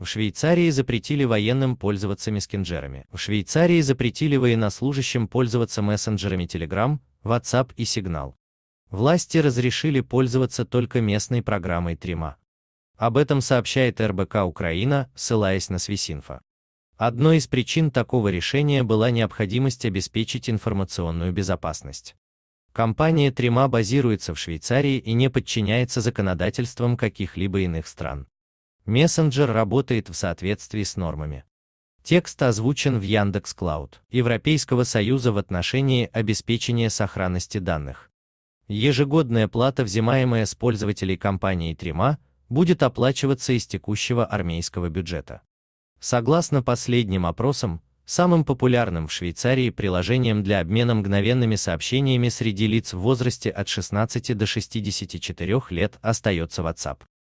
В Швейцарии запретили военным пользоваться мессенджерами. В Швейцарии запретили военнослужащим пользоваться мессенджерами Telegram, WhatsApp и Signal. Власти разрешили пользоваться только местной программой Трима. Об этом сообщает РБК Украина, ссылаясь на свисинфа. Одной из причин такого решения была необходимость обеспечить информационную безопасность. Компания Трима базируется в Швейцарии и не подчиняется законодательствам каких-либо иных стран. Мессенджер работает в соответствии с нормами. Текст озвучен в Яндекс Клауд Европейского Союза в отношении обеспечения сохранности данных. Ежегодная плата, взимаемая с пользователей компании Трима, будет оплачиваться из текущего армейского бюджета. Согласно последним опросам, самым популярным в Швейцарии приложением для обмена мгновенными сообщениями среди лиц в возрасте от 16 до 64 лет остается WhatsApp.